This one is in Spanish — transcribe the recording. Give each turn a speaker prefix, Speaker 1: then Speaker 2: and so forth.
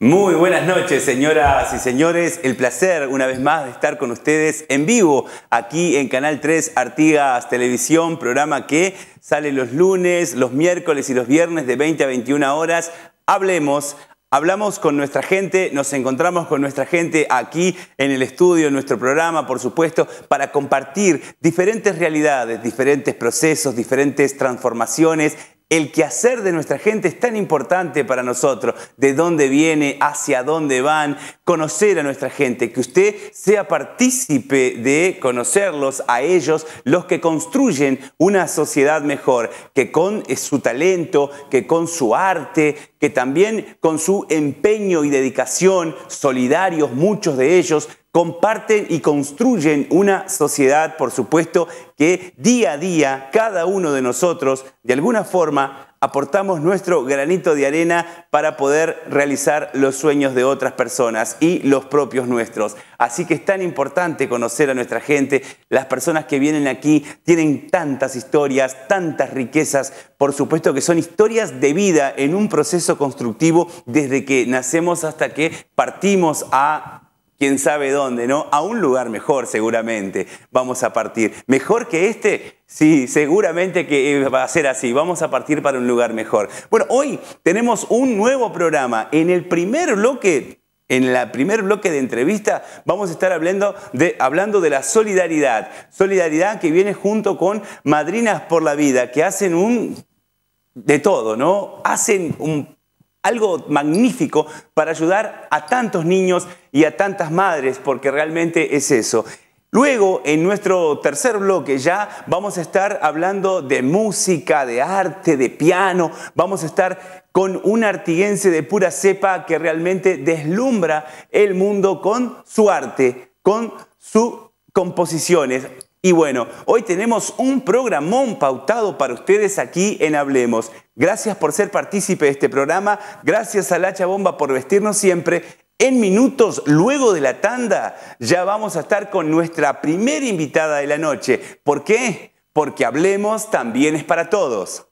Speaker 1: Muy buenas noches, señoras y señores. El placer una vez más de estar con ustedes en vivo aquí en Canal 3 Artigas Televisión, programa que sale los lunes, los miércoles y los viernes de 20 a 21 horas. Hablemos, Hablamos con nuestra gente, nos encontramos con nuestra gente aquí en el estudio, en nuestro programa, por supuesto, para compartir diferentes realidades, diferentes procesos, diferentes transformaciones el quehacer de nuestra gente es tan importante para nosotros, de dónde viene, hacia dónde van, conocer a nuestra gente, que usted sea partícipe de conocerlos, a ellos, los que construyen una sociedad mejor, que con eh, su talento, que con su arte, que también con su empeño y dedicación, solidarios muchos de ellos, comparten y construyen una sociedad, por supuesto, que día a día, cada uno de nosotros, de alguna forma, aportamos nuestro granito de arena para poder realizar los sueños de otras personas y los propios nuestros. Así que es tan importante conocer a nuestra gente. Las personas que vienen aquí tienen tantas historias, tantas riquezas. Por supuesto que son historias de vida en un proceso constructivo desde que nacemos hasta que partimos a quién sabe dónde, ¿no? A un lugar mejor seguramente vamos a partir. Mejor que este, sí, seguramente que va a ser así, vamos a partir para un lugar mejor. Bueno, hoy tenemos un nuevo programa. En el primer bloque en el primer bloque de entrevista vamos a estar hablando de, hablando de la solidaridad. Solidaridad que viene junto con Madrinas por la Vida, que hacen un... de todo, ¿no? Hacen un algo magnífico para ayudar a tantos niños y a tantas madres, porque realmente es eso. Luego, en nuestro tercer bloque ya vamos a estar hablando de música, de arte, de piano. Vamos a estar con un artiguense de pura cepa que realmente deslumbra el mundo con su arte, con sus composiciones. Y bueno, hoy tenemos un programón pautado para ustedes aquí en Hablemos. Gracias por ser partícipe de este programa, gracias a Lacha Bomba por vestirnos siempre. En minutos, luego de la tanda, ya vamos a estar con nuestra primera invitada de la noche. ¿Por qué? Porque Hablemos también es para todos.